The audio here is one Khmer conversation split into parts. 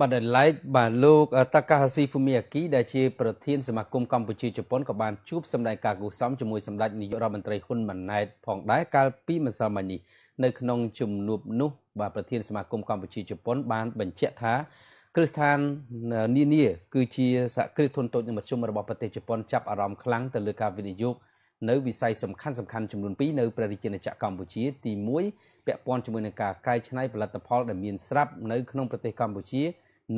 បាទឡែកបាទលោកតាកាហាស៊ីហ្វូមីអាគីដែលជាប្រធានសមាគមកម្ពុជាជប៉ុនក៏បានជួបសម្ដែងការគូសំជាមួយសម្ដេចនាយករដ្ឋមន្ត្រីហ៊ុនម៉ាណែតផងដែរកាលពីម្សិលមិញនេះនៅក្នុងជំនួបនោះបាទប្រធានសមាគមកម្ពុជាជប៉ុនបានបញ្ជាក់ថា គ្រឹះស្ថាននានា គឺជាសក្តិធនតូចនិងមធ្យមរបស់ប្រទេសជប៉ុនចាប់អារម្មណ៍ខ្លាំងទៅលើការវិនិយោគនៅវិស័យសំខាន់សំខាន់ចំនួន2នៅព្រះរាជាណាចក្រកម្ពុជាទី1ពាក់ព័ន្ធជាមួយនឹងការកែច្នៃផលិតផលដែលមានស្រាប់នៅក្នុងប្រទេសកម្ពុជា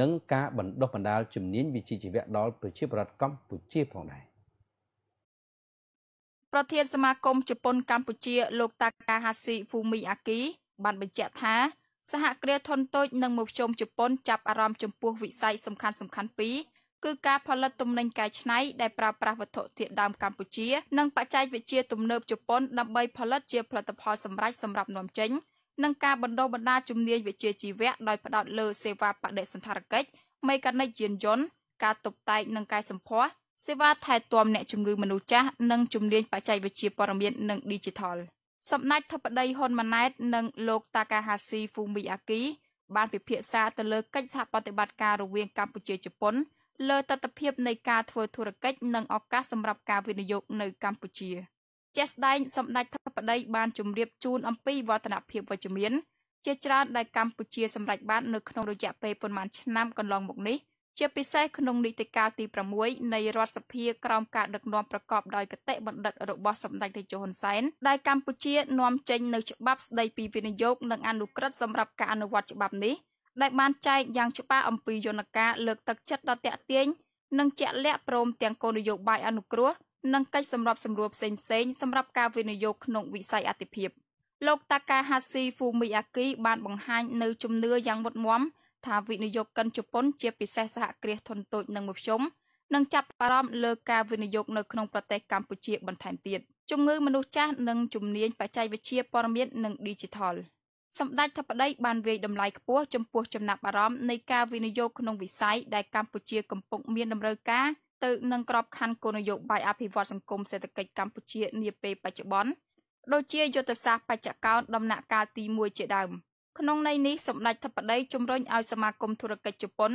និងការបណ្ដុះបណ្ដាលជំនាញវិជ្ជាជីវៈដល់ប្រជាពលរដ្ឋកម្ពុជាផងដែរប្រធានសមាគមជប៉ុនកម្ពុជា លោកតាកាហាស៊ីហ្វូមីអាគីបានបញ្ជាក់ថា សហគ្រាសធុនតូច និងមធ្យមជប៉ុន ចាប់អារម្មណ៍ចំពោះវិស័យសំខាន់សំខាន់ពីរគឺការផលិតទំនិញកែច្នៃដែលប្រើប្រាស់វត្ថុធាតុដើមកម្ពុជានិងបច្ចេកវិទ្យាទំនើបជប៉ុនដើម្បីផលិតជាផលិតផលសម្រាប់សម្រាប់នាំចេញនិងការបណ្ដុះបណ្ដាលជំនាញវិជ្ជាជីវៈដោយផ្ដោតលើសេវាបដិសណ្ឋារកិច្ចមេកានិកយានយន្តការតុបតែងនិងការសម្ភារសេវាថែទាំអ្នកជំងឺមនុស្សចាស់និងជំនាញបច្ចេកវិទ្យាព័ត៌មាននិង Digital សម្ដេចធិបតីហ៊ុនម៉ាណែតនិងលោកតាកាហាស៊ីហ្វូមីអាគីបានពិភាក្សាទៅលើកិច្ចសហប្រតិបត្តិការរវាងកម្ពុជាជប៉ុនលើទស្សនវិជ្ជានៃការធ្វើធុរកិច្ចនិងឱកាសសម្រាប់ការវិនិយោគនៅកម្ពុជាជាក់ស្ដែងសម្ដេចប្តីបានជម្រាបជូនអំពីវឌ្ឍនភាពវិជ្ជមាន ជាច្រើនដែលកម្ពុជាសម្រេចបាននៅក្នុងរយៈពេលប៉ុន្មានឆ្នាំកន្លងមកនេះជា ពិសេសក្នុងនីតិកាលទី6នៃរដ្ឋសភាក្រោមការដឹកនាំប្រកបដោយគតិបណ្ឌិតរបស់សម្ដេចតេជោហ៊ុនសែនដែលកម្ពុជា នាំចេញនៅច្បាប់ស្ដីពីវិនិយោគនិងអនុក្រឹត្យសម្រាប់ការអនុវត្តច្បាប់នេះដែលបានចែកយ៉ាងច្បាស់អំពីយន្តការលើកទឹកចិត្តដល់តេទៀងនិងជាក់លាក់ព្រម ទាំងគោលនយោបាយអនុគ្រោះនិងកិច្ចសម្របសម្រួលផ្សេងៗសម្រាប់ការវិនិយោគក្នុង វិស័យអតិភិបលោកតាកាហាស៊ីហ្វូមីអាគីបានបង្ហាញនៅជំនឿយ៉ាងមុតមមថាវិនិយោគិនជប៉ុន ជាពិសេសសហគ្រាសធុនតូចនិងមធ្យមនឹងចាប់អារម្មណ៍លើការវិនិយោគនៅក្នុងប្រទេសកម្ពុជាបន្ថែមទៀតជំងឺមនុស្សចាស់និងជំនាញបច្ចេកវិទ្យាព័ត៌មាននិង Digital សម្ដេចថាបដីបានវាយតម្លៃខ្ពស់ចំពោះ ចំណាប់អារម្មណ៍នៃការវិនិយោគក្នុងវិស័យដែលកម្ពុជាកំពុងមានតម្រូវការទៅនឹងក្របខ័ណ្ឌគោលនយោបាយអភិវឌ្ឍសង្គមសេដ្ឋកិច្ចកម្ពុជានាពេលបច្ចុប្បន្នដូចជាយុទ្ធសាស្ត្របច្ចកោណដំណាក់កាលទី1ជាដើម ក្នុងន័យនេះសម្ដេចធិបតីជំរុញឲ្យសមាគមធុរកិច្ចជប៉ុន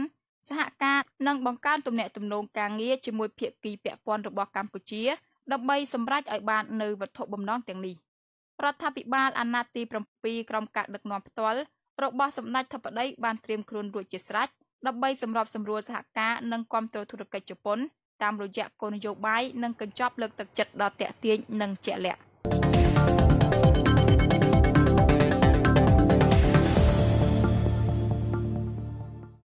សហការនិងបង្កើនទំនាក់ទំនងការងារជាមួយ ភាគីពាក់ព័ន្ធរបស់កម្ពុជាដើម្បីសម្រេចឲ្យបាននូវវត្ថុបំណងទាំងនេះរដ្ឋាភិបាលអាណត្តិទី7ក្រុមការដឹកនាំផ្ទាល់របស់សម្ដេចធិបតី បានត្រៀមខ្លួនរួចជាស្រេចដើម្បីសម្របសម្រួលសហការនិងគ្រប់គ្រងធុរកិច្ចជប៉ុនតាមរយៈគោលនយោបាយនិងកញ្ចប់លើកទឹកចិត្តដ៏តាក់ទាញនិងជាក់លាក់